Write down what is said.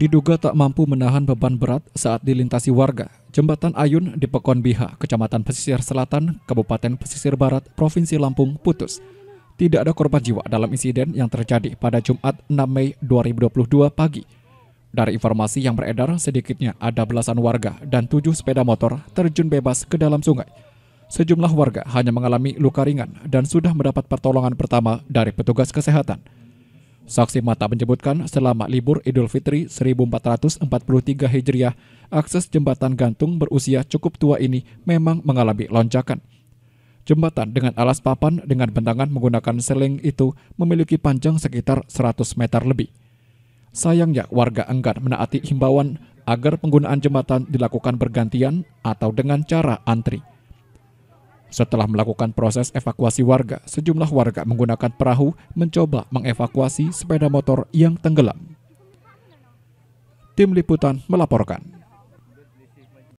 diduga tak mampu menahan beban berat saat dilintasi warga. Jembatan Ayun di Pekon Biha, Kecamatan Pesisir Selatan, Kabupaten Pesisir Barat, Provinsi Lampung putus. Tidak ada korban jiwa dalam insiden yang terjadi pada Jumat 6 Mei 2022 pagi. Dari informasi yang beredar, sedikitnya ada belasan warga dan tujuh sepeda motor terjun bebas ke dalam sungai. Sejumlah warga hanya mengalami luka ringan dan sudah mendapat pertolongan pertama dari petugas kesehatan. Saksi mata menyebutkan selama libur Idul Fitri 1443 Hijriah, akses jembatan gantung berusia cukup tua ini memang mengalami lonjakan. Jembatan dengan alas papan dengan bentangan menggunakan seling itu memiliki panjang sekitar 100 meter lebih. Sayangnya warga enggan menaati himbauan agar penggunaan jembatan dilakukan bergantian atau dengan cara antri. Setelah melakukan proses evakuasi warga, sejumlah warga menggunakan perahu mencoba mengevakuasi sepeda motor yang tenggelam. Tim liputan melaporkan.